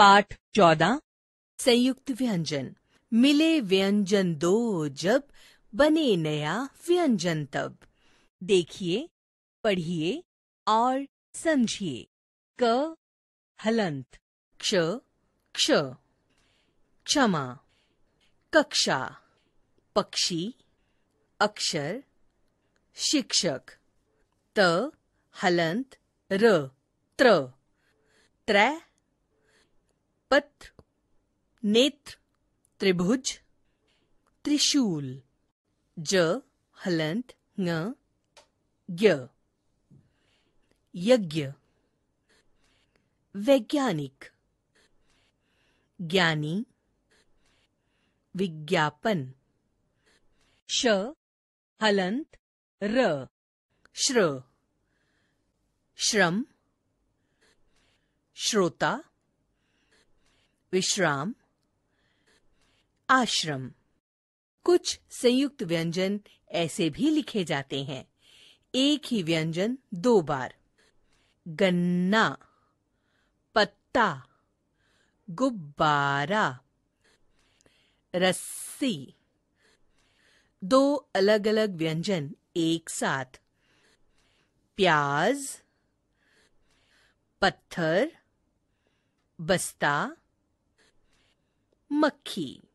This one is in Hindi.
पाठ चौदह संयुक्त व्यंजन मिले व्यंजन दो जब बने नया व्यंजन तब देखिए पढ़िए और समझिए क हलंत क्ष क्ष क्षमा कक्षा पक्षी अक्षर शिक्षक त हलंत र त्र त्रै पत्र नेत्र त्रिभुज त्रिशूल ज हलंत ङ ज्ञ यज्ञ वैज्ञानिक ज्ञानी विज्ञापन श हलंत र श्र श्रम श्रोता विश्राम आश्रम कुछ संयुक्त व्यंजन ऐसे भी लिखे जाते हैं एक ही व्यंजन दो बार गन्ना पत्ता गुब्बारा रस्सी दो अलग-अलग व्यंजन एक साथ प्याज पत्थर बस्ता मक्खी